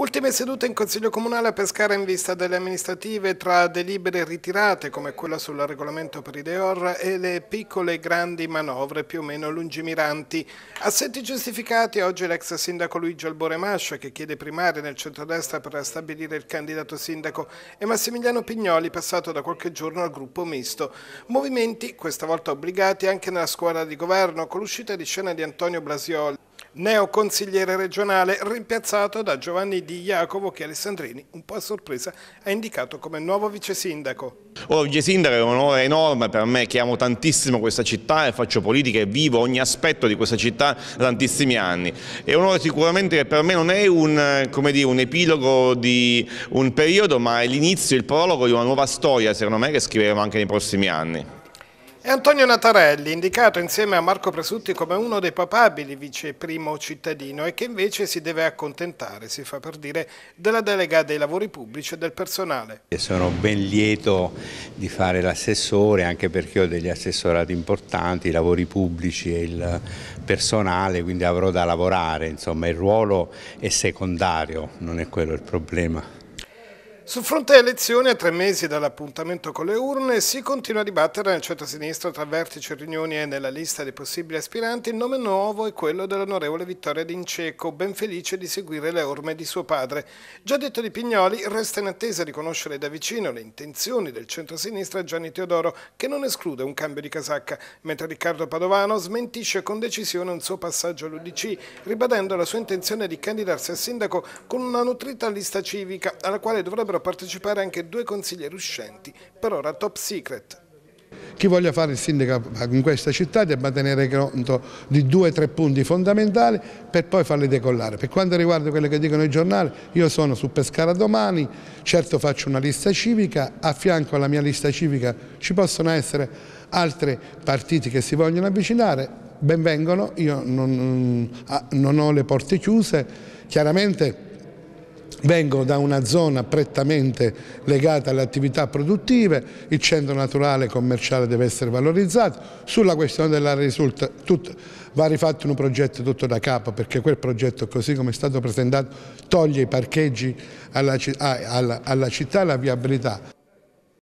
Ultime sedute in Consiglio Comunale a Pescara in vista delle amministrative tra delibere ritirate come quella sul regolamento per i Deor e le piccole e grandi manovre più o meno lungimiranti. Assetti giustificati oggi l'ex sindaco Luigi Albore Mascia che chiede primarie nel centrodestra per stabilire il candidato sindaco e Massimiliano Pignoli passato da qualche giorno al gruppo misto. Movimenti questa volta obbligati anche nella squadra di governo con l'uscita di scena di Antonio Blasioli neo consigliere regionale, rimpiazzato da Giovanni Di Jacopo che Alessandrini, un po' a sorpresa, ha indicato come nuovo vice sindaco. Ora, oh, vice sindaco è un onore enorme per me che amo tantissimo questa città e faccio politica e vivo ogni aspetto di questa città da tantissimi anni. È un onore sicuramente che per me non è un, dire, un epilogo di un periodo ma è l'inizio, il prologo di una nuova storia secondo me che scriveremo anche nei prossimi anni. E Antonio Natarelli, indicato insieme a Marco Presutti come uno dei papabili vice primo cittadino e che invece si deve accontentare, si fa per dire, della delega dei lavori pubblici e del personale. Sono ben lieto di fare l'assessore anche perché ho degli assessorati importanti, i lavori pubblici e il personale, quindi avrò da lavorare, insomma il ruolo è secondario, non è quello il problema. Sul fronte elezioni, a tre mesi dall'appuntamento con le urne, si continua a dibattere nel centro sinistro tra vertici e riunioni e nella lista dei possibili aspiranti il nome nuovo è quello dell'onorevole Vittoria D'Inceco, ben felice di seguire le orme di suo padre. Già detto di Pignoli, resta in attesa di conoscere da vicino le intenzioni del centro-sinistra Gianni Teodoro, che non esclude un cambio di casacca, mentre Riccardo Padovano smentisce con decisione un suo passaggio all'Udc, ribadendo la sua intenzione di candidarsi a sindaco con una nutrita lista civica, alla quale dovrebbero potrebbero partecipare anche due consiglieri uscenti, per ora top secret. Chi voglia fare il sindaco in questa città debba tenere conto di due o tre punti fondamentali per poi farli decollare. Per quanto riguarda quello che dicono i giornali, io sono su Pescara domani, certo faccio una lista civica, a fianco alla mia lista civica ci possono essere altri partiti che si vogliono avvicinare, benvengono, io non, mm, ah, non ho le porte chiuse, chiaramente vengo da una zona prettamente legata alle attività produttive, il centro naturale e commerciale deve essere valorizzato, sulla questione della risulta tutto, va rifatto un progetto tutto da capo perché quel progetto così come è stato presentato toglie i parcheggi alla, alla, alla città e la viabilità.